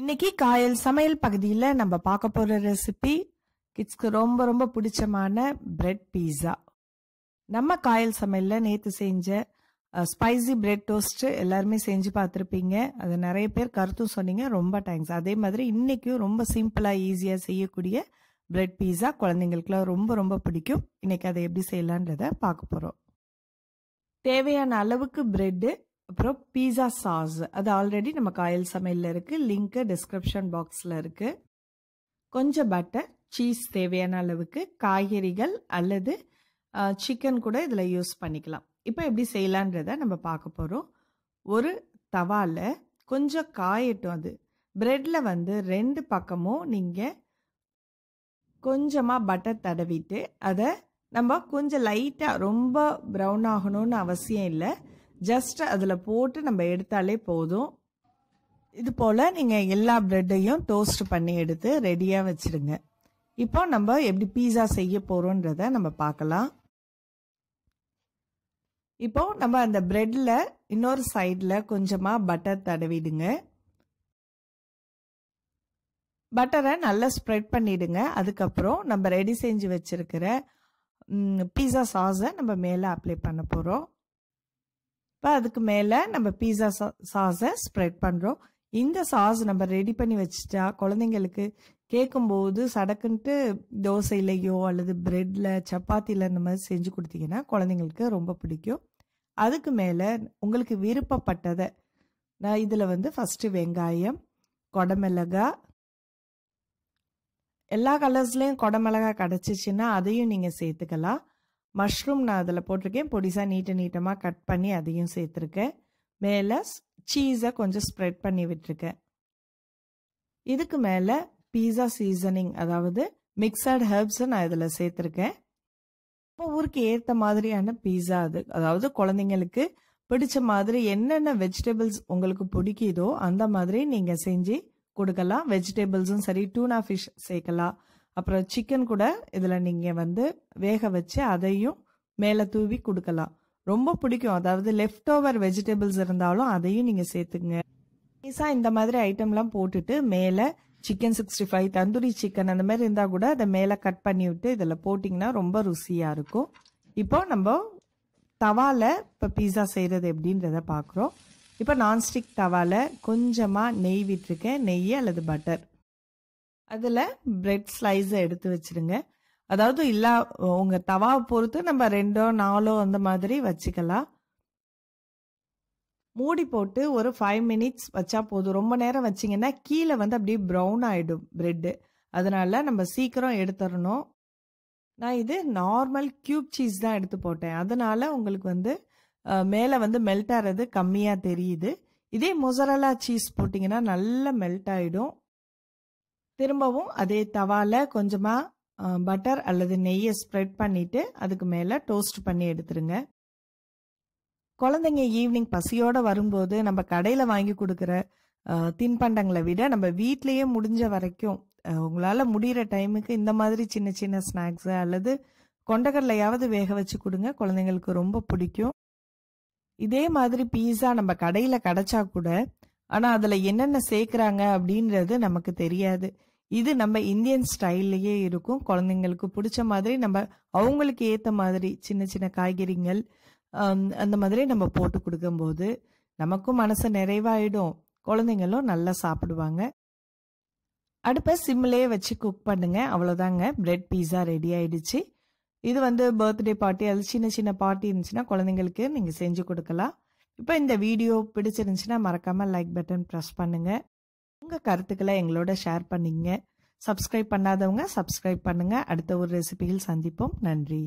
இன்னைக்கு காயல் சமையல் பகுதியில் நம்ம பார்க்க போகிற ரெசிபி கிட்ஸ்க்கு ரொம்ப ரொம்ப பிடிச்சமான பிரெட் பீஸா நம்ம காயல் சமையலில் நேற்று செஞ்ச ஸ்பைசி பிரெட் டோஸ்ட்டு எல்லாருமே செஞ்சு பார்த்துருப்பீங்க அது நிறைய பேர் கருத்தும் சொன்னீங்க ரொம்ப தேங்க்ஸ் அதே மாதிரி இன்றைக்கும் ரொம்ப சிம்பிளாக ஈஸியாக செய்யக்கூடிய பிரெட் பீஸா குழந்தைங்களுக்குலாம் ரொம்ப ரொம்ப பிடிக்கும் இன்றைக்கி அதை எப்படி செய்யலான்றதை பார்க்க போகிறோம் தேவையான அளவுக்கு பிரெட்டு அப்புறம் பீஸா சாஸ் அது ஆல்ரெடி நம்ம காயல் சமையலில் இருக்குது லிங்க்கு டிஸ்கிரிப்ஷன் பாக்ஸில் இருக்குது கொஞ்சம் பட்டர் சீஸ் தேவையான அளவுக்கு காய்கறிகள் அல்லது சிக்கன் கூட இதில் யூஸ் பண்ணிக்கலாம் இப்போ எப்படி செய்யலான்றத நம்ம பார்க்க போகிறோம் ஒரு தவாவில் கொஞ்சம் காயட்டும் அது ப்ரெட்டில் வந்து ரெண்டு பக்கமும் நீங்கள் கொஞ்சமாக பட்டர் தடவிட்டு அதை நம்ம கொஞ்சம் லைட்டாக ரொம்ப ப்ரௌன் ஆகணும்னு அவசியம் இல்லை ஜஸ்ட் அதில் போட்டு நம்ம எடுத்தாலே போதும் இது போல் நீங்கள் எல்லா ப்ரெட்டையும் டோஸ்ட் பண்ணி எடுத்து ரெடியாக வச்சுடுங்க இப்போ நம்ம எப்படி பீஸா செய்ய போகிறோன்றத நம்ம பார்க்கலாம் இப்போ நம்ம அந்த பிரெட்டில் இன்னொரு சைடில் கொஞ்சமாக பட்டர் தடவிடுங்க பட்டரை நல்லா ஸ்ப்ரெட் பண்ணிடுங்க அதுக்கப்புறம் நம்ம ரெடி செஞ்சு வச்சுருக்கிற பீஸா சாஸை நம்ம மேலே அப்ளை பண்ண போகிறோம் இப்போ அதுக்கு மேலே நம்ம பீஸா சா சாஸை ஸ்ப்ரெட் பண்ணுறோம் இந்த சாஸ் நம்ம ரெடி பண்ணி வச்சுட்டா குழந்தைங்களுக்கு கேட்கும்போது சடக்குன்ட்டு தோசையிலையோ அல்லது பிரெட்டில் சப்பாத்தியில் இந்த மாதிரி செஞ்சு கொடுத்தீங்கன்னா குழந்தைங்களுக்கு ரொம்ப பிடிக்கும் அதுக்கு மேலே உங்களுக்கு விருப்பப்பட்டதை நான் இதில் வந்து ஃபஸ்ட்டு வெங்காயம் கொடமிளகா எல்லா கலர்ஸ்லேயும் கொடமிளகா கிடச்சிச்சின்னா அதையும் நீங்கள் சேர்த்துக்கலாம் மஷ்ரூம் நான் அதில் போட்டிருக்கேன் பொடிசாக நீட்டை நீட்டமாக கட் பண்ணி அதையும் சேர்த்துருக்கேன் மேலே சீஸை கொஞ்சம் ஸ்ப்ரெட் பண்ணி விட்டுருக்கேன் இதுக்கு மேலே பீஸா சீசனிங் அதாவது மிக்சட் ஹெர்ப்ஸை நான் இதில் சேர்த்துருக்கேன் இப்போ ஊருக்கு ஏற்ற மாதிரியான பீஸா அது அதாவது குழந்தைங்களுக்கு பிடிச்ச மாதிரி என்னென்ன வெஜிடபிள்ஸ் உங்களுக்கு பிடிக்குதோ அந்த மாதிரி நீங்கள் செஞ்சு கொடுக்கலாம் வெஜிடபிள்ஸும் சரி டூனா ஃபிஷ் சேர்க்கலாம் அப்புறம் சிக்கன் கூட இதில் நீங்கள் வந்து வேக வச்சு அதையும் மேலே தூவி கொடுக்கலாம் ரொம்ப பிடிக்கும் அதாவது லெஃப்ட் ஓவர் வெஜிடபிள்ஸ் இருந்தாலும் அதையும் நீங்கள் சேர்த்துங்க நைஸாக இந்த மாதிரி ஐட்டம்லாம் போட்டுட்டு மேலே chicken sixty five tandoori chicken அந்த மாதிரி இருந்தால் கூட அதை மேலே கட் பண்ணி விட்டு இதில் போட்டிங்கன்னா ரொம்ப ருசியாக இருக்கும் இப்போ நம்ம தவாவில் இப்போ பீஸா செய்கிறது எப்படின்றத பார்க்குறோம் இப்போ நான்ஸ்டிக் தவாவில் கொஞ்சமாக நெய் விட்டுருக்கேன் நெய் அல்லது பட்டர் அதில் பிரெட் ஸ்லைஸை எடுத்து வச்சிருங்க அதாவது இல்லா உங்கள் தவாவை பொறுத்து நம்ம ரெண்டோ நாலோ அந்த மாதிரி வச்சுக்கலாம் மூடி போட்டு ஒரு ஃபைவ் மினிட்ஸ் வச்சா போதும் ரொம்ப நேரம் வச்சிங்கன்னா கீழே வந்து அப்படியே ப்ரௌன் ஆகிடும் ப்ரெட்டு அதனால் நம்ம சீக்கிரம் எடுத்துடணும் நான் இது நார்மல் க்யூப் சீஸ் தான் எடுத்து போட்டேன் அதனால் உங்களுக்கு வந்து மேலே வந்து மெல்ட் ஆகிறது கம்மியாக தெரியுது இதே மொசரலா சீஸ் போட்டிங்கன்னா நல்லா மெல்ட் ஆகிடும் திரும்பவும் அதே தவால கொஞ்சமாக பட்டர் அல்லது நெய்யை ஸ்ப்ரெட் பண்ணிவிட்டு அதுக்கு மேலே டோஸ்ட் பண்ணி எடுத்துருங்க குழந்தைங்க ஈவினிங் பசியோடு வரும்போது நம்ம கடையில் வாங்கி கொடுக்குற தின்பண்டங்களை விட நம்ம வீட்லயே முடிஞ்ச வரைக்கும் உங்களால் முடிகிற டைமுக்கு இந்த மாதிரி சின்ன சின்ன ஸ்நாக்ஸ் அல்லது கொண்டகர்லையாவது வேக வச்சு கொடுங்க குழந்தைங்களுக்கு ரொம்ப பிடிக்கும் இதே மாதிரி பீஸா நம்ம கடையில் கிடச்சா கூட ஆனால் அதில் என்னென்ன சேர்க்குறாங்க அப்படின்றது நமக்கு தெரியாது இது நம்ம இந்தியன் ஸ்டைல்லையே இருக்கும் குழந்தைங்களுக்கு பிடிச்ச மாதிரி நம்ம அவங்களுக்கு ஏற்ற மாதிரி சின்ன சின்ன காய்கறிகள் அந்த மாதிரி நம்ம போட்டு கொடுக்கும்போது நமக்கும் மனசு நிறைவாயிடும் குழந்தைங்களும் நல்லா சாப்பிடுவாங்க அடுப்பை சிம்மிலே வச்சு குக் பண்ணுங்க அவ்வளோதாங்க பிரெட் பீஸா ரெடி ஆயிடுச்சு இது வந்து பர்த்டே பார்ட்டி அது சின்ன சின்ன பார்ட்டி இருந்துச்சுன்னா குழந்தைங்களுக்கு நீங்கள் செஞ்சு கொடுக்கலாம் இப்போ இந்த வீடியோ பிடிச்சிருந்துச்சுன்னா மறக்காமல் லைக் பட்டன் ப்ரெஸ் பண்ணுங்கள் உங்கள் கருத்துக்களை எங்களோட ஷேர் பண்ணிங்க சப்ஸ்கிரைப் பண்ணாதவங்க சப்ஸ்கிரைப் பண்ணுங்கள் அடுத்த ஒரு ரெசிபியில் சந்திப்போம் நன்றி